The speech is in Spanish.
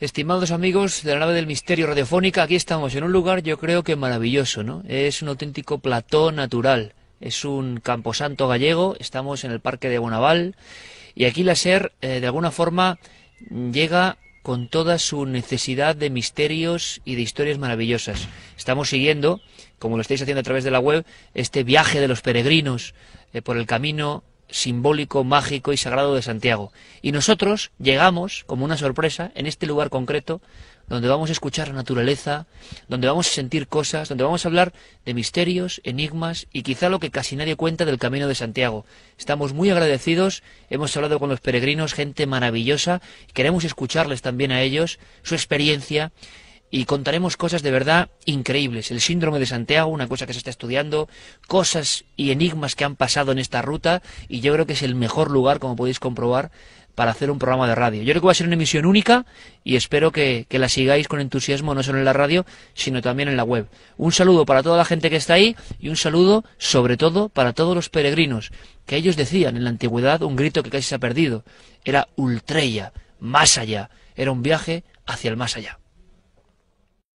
Estimados amigos de la nave del misterio radiofónica, aquí estamos en un lugar yo creo que maravilloso, ¿no? Es un auténtico plató natural, es un camposanto gallego, estamos en el Parque de Bonaval y aquí la SER eh, de alguna forma llega con toda su necesidad de misterios y de historias maravillosas. Estamos siguiendo, como lo estáis haciendo a través de la web, este viaje de los peregrinos eh, por el camino simbólico, mágico y sagrado de Santiago. Y nosotros llegamos, como una sorpresa, en este lugar concreto, donde vamos a escuchar la naturaleza, donde vamos a sentir cosas, donde vamos a hablar de misterios, enigmas y quizá lo que casi nadie cuenta del Camino de Santiago. Estamos muy agradecidos, hemos hablado con los peregrinos, gente maravillosa, queremos escucharles también a ellos, su experiencia, y contaremos cosas de verdad increíbles. El síndrome de Santiago, una cosa que se está estudiando, cosas y enigmas que han pasado en esta ruta y yo creo que es el mejor lugar, como podéis comprobar, para hacer un programa de radio. Yo creo que va a ser una emisión única y espero que, la sigáis con entusiasmo no solo en la radio, sino también en la web. Un saludo para toda la gente que está ahí y un saludo sobre todo para todos los peregrinos, que ellos decían en la antigüedad un grito que casi se ha perdido. Era ultrella, más allá. Era un viaje hacia el más allá.